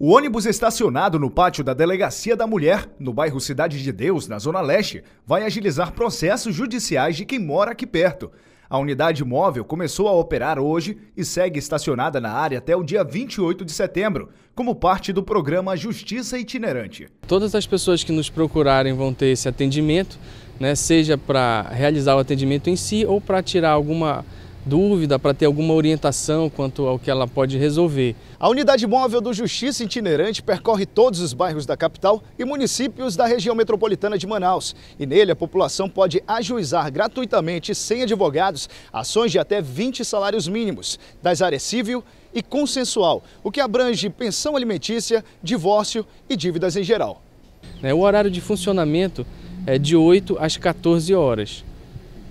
O ônibus estacionado no pátio da Delegacia da Mulher, no bairro Cidade de Deus, na Zona Leste, vai agilizar processos judiciais de quem mora aqui perto. A unidade móvel começou a operar hoje e segue estacionada na área até o dia 28 de setembro, como parte do programa Justiça Itinerante. Todas as pessoas que nos procurarem vão ter esse atendimento, né, seja para realizar o atendimento em si ou para tirar alguma dúvida, para ter alguma orientação quanto ao que ela pode resolver. A unidade móvel do Justiça Itinerante percorre todos os bairros da capital e municípios da região metropolitana de Manaus. E nele a população pode ajuizar gratuitamente, sem advogados, ações de até 20 salários mínimos, das áreas civil e consensual, o que abrange pensão alimentícia, divórcio e dívidas em geral. Né, o horário de funcionamento é de 8 às 14 horas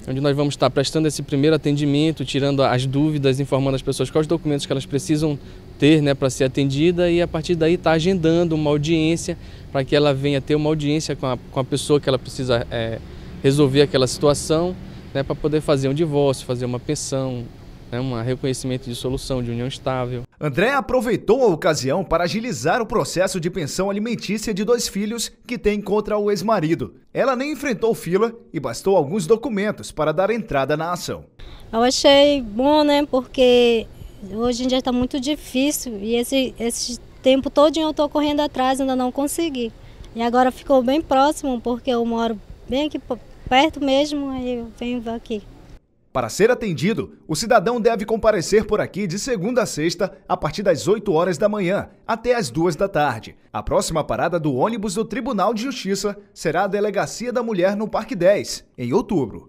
onde nós vamos estar prestando esse primeiro atendimento, tirando as dúvidas, informando as pessoas quais documentos que elas precisam ter né, para ser atendida e a partir daí está agendando uma audiência para que ela venha ter uma audiência com a, com a pessoa que ela precisa é, resolver aquela situação né, para poder fazer um divórcio, fazer uma pensão, né, um reconhecimento de solução, de união estável. André aproveitou a ocasião para agilizar o processo de pensão alimentícia de dois filhos que tem contra o ex-marido. Ela nem enfrentou fila e bastou alguns documentos para dar entrada na ação. Eu achei bom, né? Porque hoje em dia está muito difícil e esse, esse tempo todo eu estou correndo atrás, ainda não consegui. E agora ficou bem próximo, porque eu moro bem aqui perto mesmo, aí eu venho aqui. Para ser atendido, o cidadão deve comparecer por aqui de segunda a sexta, a partir das 8 horas da manhã até as 2 da tarde. A próxima parada do ônibus do Tribunal de Justiça será a Delegacia da Mulher no Parque 10, em outubro.